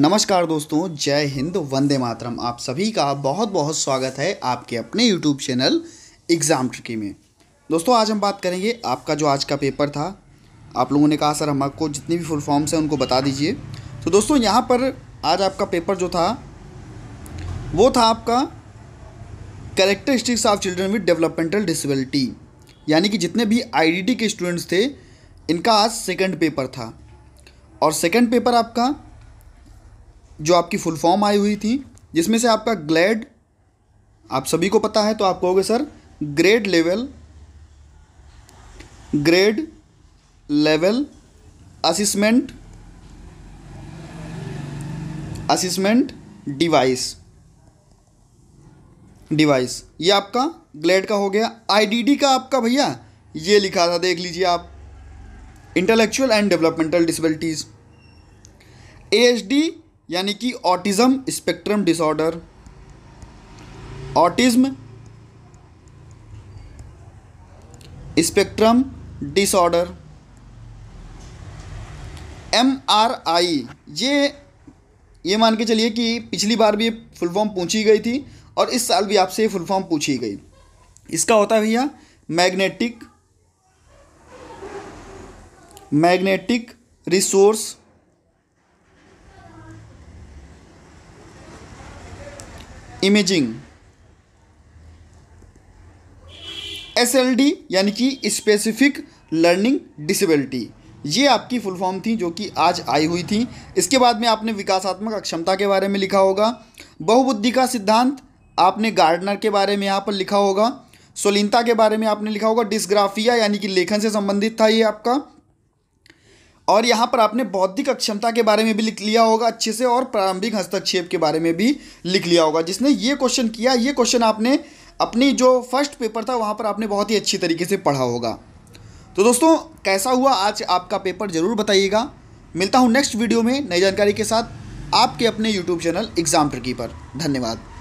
नमस्कार दोस्तों जय हिंद वंदे मातरम आप सभी का बहुत बहुत स्वागत है आपके अपने यूट्यूब चैनल एग्ज़ाम ट्रिकी में दोस्तों आज हम बात करेंगे आपका जो आज का पेपर था आप लोगों ने कहा सर हम आपको जितनी भी फुल फॉर्म्स हैं उनको बता दीजिए तो दोस्तों यहाँ पर आज आपका पेपर जो था वो था आपका characteristics of children with developmental disability यानी कि जितने भी आई के स्टूडेंट्स थे इनका आज सेकेंड पेपर था और सेकेंड पेपर आपका जो आपकी फुल फॉर्म आई हुई थी जिसमें से आपका ग्लैड आप सभी को पता है तो आप कहोगे sir grade level grade level assessment assessment device device ये आपका ग्लेड का हो गया आईडीडी का आपका भैया ये लिखा था देख लीजिए आप intellectual and developmental disabilities H D यानी कि autism spectrum disorder autism spectrum disorder M R I ये ये मान के चलिए कि पिछली बार भी फुल फॉर्म पूछी गई थी और इस साल भी आपसे फुल फॉर्म पूछी गई इसका होता है भैया magnetic magnetic resource imaging SLD यानी कि स्पेसिफिक लर्निंग डिसेबिलिटी ये आपकी फुल फॉर्म थी जो कि आज आई हुई थी इसके बाद में आपने विकासात्मक अक्षमता के बारे में लिखा होगा बहुबुद्धि का सिद्धांत आपने गार्डनर के बारे में यहाँ पर लिखा होगा सोलिनता के बारे में आपने लिखा होगा डिस्ग्राफिया यानी कि लेखन से संबंधित था ये आपका और यहाँ पर आपने बौद्धिक अक्षमता के बारे में भी लिख लिया होगा अच्छे से और प्रारंभिक हस्तक्षेप के बारे में भी लिख लिया होगा जिसने ये क्वेश्चन किया ये क्वेश्चन आपने अपनी जो फर्स्ट पेपर था वहाँ पर आपने बहुत ही अच्छी तरीके से पढ़ा होगा तो दोस्तों कैसा हुआ आज आपका पेपर ज़रूर बताइएगा मिलता हूँ नेक्स्ट वीडियो में नई जानकारी के साथ आपके अपने यूट्यूब चैनल एग्ज़ाम ट्रिकी पर धन्यवाद